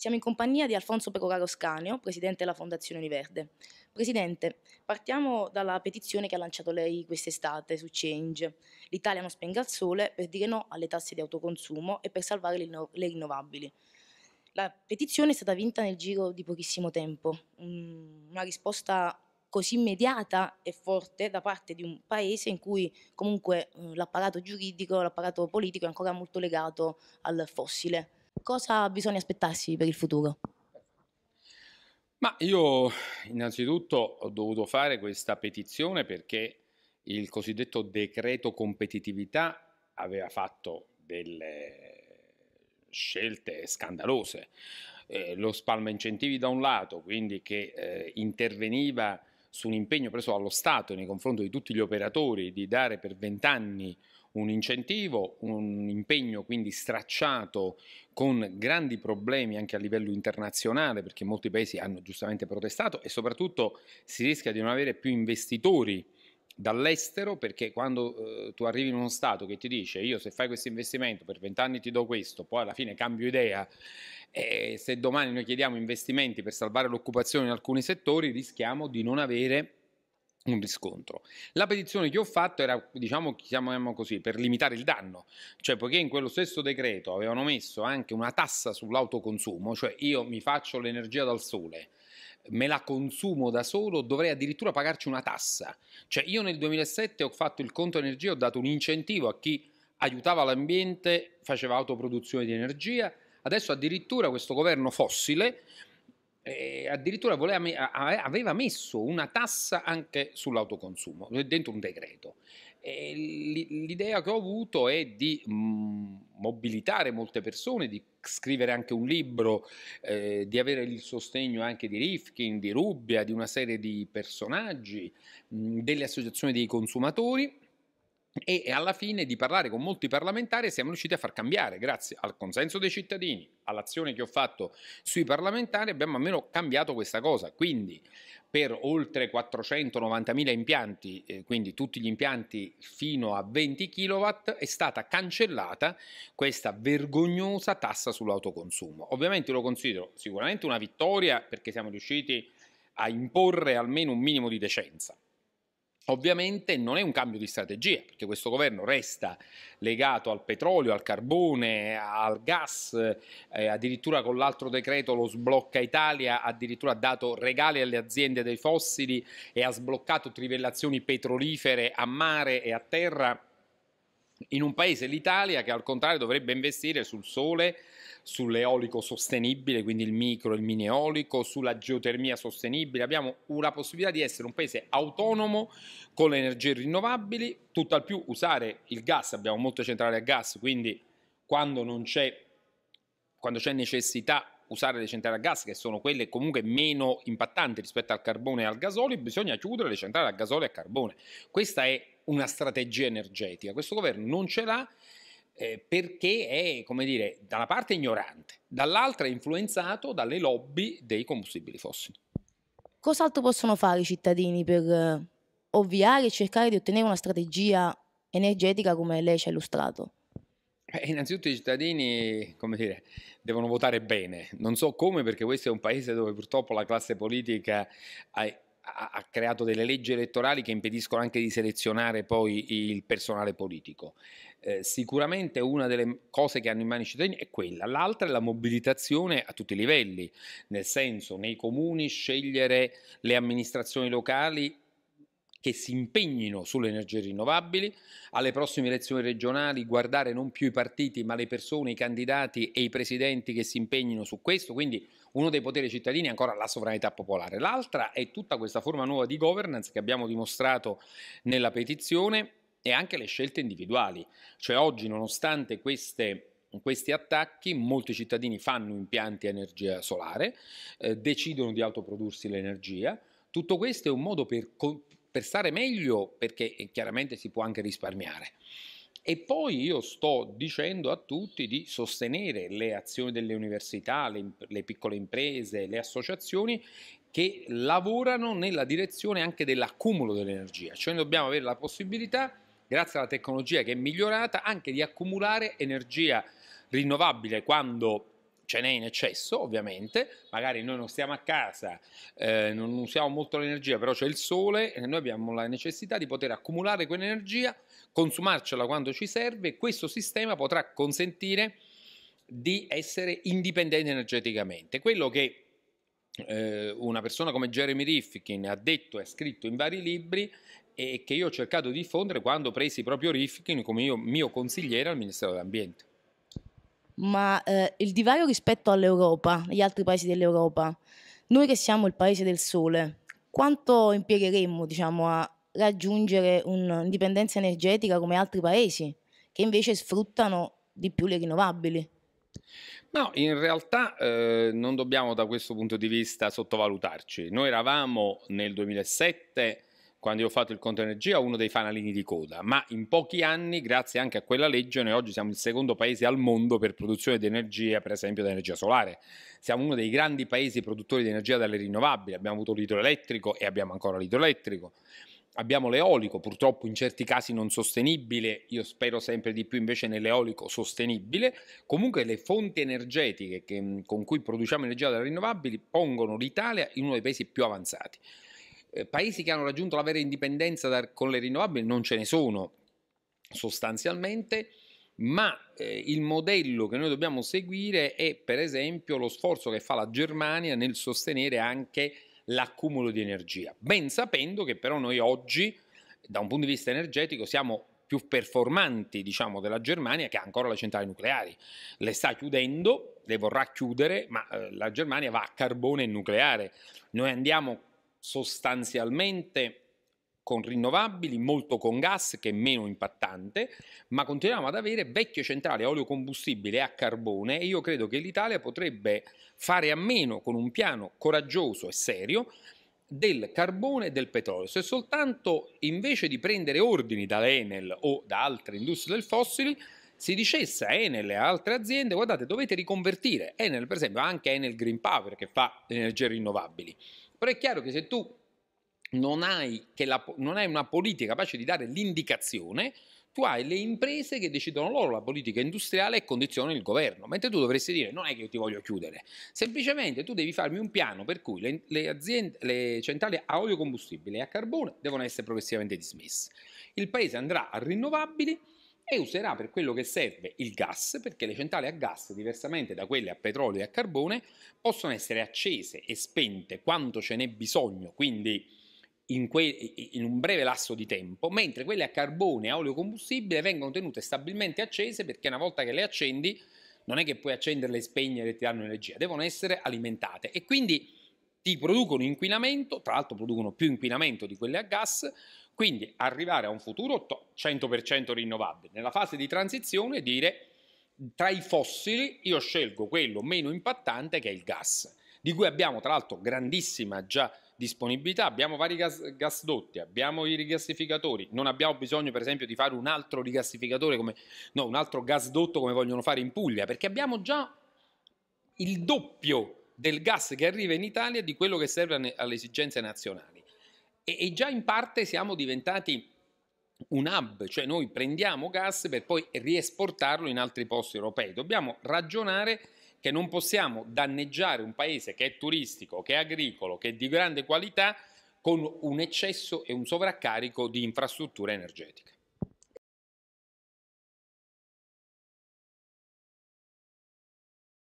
Siamo in compagnia di Alfonso Pecoraro Scaneo, presidente della Fondazione Univerde. Presidente, partiamo dalla petizione che ha lanciato lei quest'estate su Change. L'Italia non spenga il sole per dire no alle tasse di autoconsumo e per salvare le rinnovabili. La petizione è stata vinta nel giro di pochissimo tempo. Una risposta così immediata e forte da parte di un paese in cui comunque eh, l'apparato giuridico, l'apparato politico è ancora molto legato al fossile cosa bisogna aspettarsi per il futuro? Ma io innanzitutto ho dovuto fare questa petizione perché il cosiddetto decreto competitività aveva fatto delle scelte scandalose. Eh, lo spalma incentivi da un lato, quindi che eh, interveniva su un impegno preso dallo Stato nei confronti di tutti gli operatori di dare per vent'anni un incentivo, un impegno quindi stracciato con grandi problemi anche a livello internazionale perché molti paesi hanno giustamente protestato e soprattutto si rischia di non avere più investitori dall'estero perché quando eh, tu arrivi in uno Stato che ti dice io se fai questo investimento per vent'anni ti do questo, poi alla fine cambio idea e se domani noi chiediamo investimenti per salvare l'occupazione in alcuni settori rischiamo di non avere un riscontro. La petizione che ho fatto era, diciamo, chiamiamo così, per limitare il danno, cioè poiché in quello stesso decreto avevano messo anche una tassa sull'autoconsumo, cioè io mi faccio l'energia dal sole, me la consumo da solo, dovrei addirittura pagarci una tassa. Cioè io nel 2007 ho fatto il conto energia, ho dato un incentivo a chi aiutava l'ambiente, faceva autoproduzione di energia, adesso addirittura questo governo fossile eh, addirittura voleva, aveva messo una tassa anche sull'autoconsumo eh, dentro un decreto. E l'idea che ho avuto è di mm, mobilitare molte persone, di scrivere anche un libro, eh, di avere il sostegno anche di Rifkin, di Rubbia, di una serie di personaggi, mh, mm, delle associazioni dei consumatori e alla fine di parlare con molti parlamentari siamo riusciti a far cambiare, grazie al consenso dei cittadini, all'azione che ho fatto sui parlamentari, abbiamo almeno cambiato questa cosa. Quindi per oltre 490.000 impianti, eh, quindi tutti gli impianti fino a 20 kW, è stata cancellata questa vergognosa tassa sull'autoconsumo. Ovviamente lo considero sicuramente una vittoria perché siamo riusciti a imporre almeno un minimo di decenza Ovviamente non è un cambio di strategia, perché questo governo resta legato al petrolio, al carbone, al gas, eh, addirittura con l'altro decreto lo sblocca Italia, addirittura ha dato regali alle aziende dei fossili e ha sbloccato trivellazioni petrolifere a mare e a terra in un paese, l'Italia, che al contrario dovrebbe investire sul sole, sull'eolico sostenibile, quindi il micro e il mini eolico, sulla geotermia sostenibile. Abbiamo la possibilità di essere un paese autonomo con le energie rinnovabili, tutt'al più usare il gas, abbiamo molte centrali a gas, quindi quando non c'è quando c'è necessità usare le centrali a gas, che sono quelle comunque meno impattanti rispetto al carbone e al gasolio, bisogna chiudere le centrali a gasolio e a carbone. Questa è una strategia energetica. Questo governo non ce l'ha eh, perché è, come dire, da una parte ignorante, dall'altra è influenzato dalle lobby dei combustibili fossili. Cos'altro possono fare i cittadini per eh, ovviare e cercare di ottenere una strategia energetica come lei ci ha illustrato? Beh, innanzitutto i cittadini, come dire, devono votare bene. Non so come, perché questo è un paese dove purtroppo la classe politica eh, ha, ha creato delle leggi elettorali che impediscono anche di selezionare poi il personale politico. Eh, sicuramente una delle cose che hanno in mano i cittadini è quella, l'altra è la mobilitazione a tutti i livelli, nel senso nei comuni scegliere le amministrazioni locali che si impegnino sulle energie rinnovabili, alle prossime elezioni regionali guardare non più i partiti ma le persone, i candidati e i presidenti che si impegnino su questo, quindi uno dei poteri cittadini è ancora la sovranità popolare. L'altra è tutta questa forma nuova di governance che abbiamo dimostrato nella petizione e anche le scelte individuali, cioè oggi nonostante queste questi attacchi molti cittadini fanno impianti a energia solare, eh, decidono di autoprodursi l'energia. Tutto questo è un modo per, per stare meglio, perché eh, chiaramente si può anche risparmiare. E poi io sto dicendo a tutti di sostenere le azioni delle università, le, le, piccole imprese, le associazioni che lavorano nella direzione anche dell'accumulo dell'energia, cioè dobbiamo avere la possibilità, grazie alla tecnologia che è migliorata, anche di accumulare energia rinnovabile quando ce n'è in eccesso ovviamente, magari noi non stiamo a casa, eh, non usiamo molto l'energia, però c'è il sole e noi abbiamo la necessità di poter accumulare quell'energia, consumarcela quando ci serve, questo sistema potrà consentire di essere indipendenti energeticamente. Quello che eh, una persona come Jeremy Rifkin ha detto e ha scritto in vari libri e che io ho cercato di diffondere quando presi proprio Rifkin come io, mio consigliere al Ministero dell'Ambiente ma eh, il divario rispetto all'Europa, agli altri paesi dell'Europa, noi che siamo il paese del sole, quanto impiegheremmo diciamo, a raggiungere un'indipendenza energetica come altri paesi che invece sfruttano di più le rinnovabili? No, in realtà eh, non dobbiamo da questo punto di vista sottovalutarci. Noi eravamo nel 2007 quando io ho fatto il conto energia uno dei fanalini di coda, ma in pochi anni, grazie anche a quella legge, noi oggi siamo il secondo paese al mondo per produzione di energia, per esempio di energia solare. Siamo uno dei grandi paesi produttori di energia dalle rinnovabili, abbiamo avuto l'idroelettrico e abbiamo ancora l'idroelettrico. Abbiamo l'eolico, purtroppo in certi casi non sostenibile, io spero sempre di più invece nell'eolico sostenibile. Comunque le fonti energetiche che, con cui produciamo energia dalle rinnovabili pongono l'Italia in uno dei paesi più avanzati. Eh, paesi che hanno raggiunto la vera indipendenza da, con le rinnovabili non ce ne sono sostanzialmente, ma eh, il modello che noi dobbiamo seguire è per esempio lo sforzo che fa la Germania nel sostenere anche l'accumulo di energia, ben sapendo che però noi oggi da un punto di vista energetico siamo più performanti diciamo, della Germania che ha ancora le centrali nucleari. Le sta chiudendo, le vorrà chiudere, ma eh, la Germania va a carbone e nucleare. Noi andiamo sostanzialmente con rinnovabili, molto con gas che è meno impattante, ma continuiamo ad avere vecchie centrali a olio combustibile e a carbone e io credo che l'Italia potrebbe fare a meno con un piano coraggioso e serio del carbone e del petrolio. Se soltanto invece di prendere ordini dall'Enel o da altre industrie del fossile, si dicesse a Enel e a altre aziende guardate dovete riconvertire Enel per esempio ha anche Enel Green Power che fa energie rinnovabili però è chiaro che se tu non hai, la, non hai una politica capace di dare l'indicazione, tu hai le imprese che decidono loro la politica industriale e condizionano il governo, mentre tu dovresti dire non è che io ti voglio chiudere, semplicemente tu devi farmi un piano per cui le, le, aziende, le centrali a olio combustibile e a carbone devono essere progressivamente dismesse. Il paese andrà a rinnovabili e userà per quello che serve il gas, perché le centrali a gas, diversamente da quelle a petrolio e a carbone, possono essere accese e spente quando ce n'è bisogno, quindi in, que- in un breve lasso di tempo, mentre quelle a carbone e a olio combustibile vengono tenute stabilmente accese perché una volta che le accendi non è che puoi accenderle e spegnere e ti danno energia, devono essere alimentate e quindi ti producono inquinamento, tra l'altro producono più inquinamento di quelle a gas, quindi arrivare a un futuro 100% rinnovabile. Nella fase di transizione dire tra i fossili io scelgo quello meno impattante che è il gas, di cui abbiamo tra l'altro grandissima già disponibilità, abbiamo vari gas, gasdotti, abbiamo i rigassificatori, non abbiamo bisogno per esempio di fare un altro rigassificatore come no, un altro gasdotto come vogliono fare in Puglia, perché abbiamo già il doppio del gas che arriva in Italia di quello che serve alle esigenze nazionali. E, e già in parte siamo diventati un hub, cioè noi prendiamo gas per poi riesportarlo in altri posti europei. Dobbiamo ragionare che non possiamo danneggiare un paese che è turistico, che è agricolo, che è di grande qualità, con un eccesso e un sovraccarico di infrastrutture energetiche.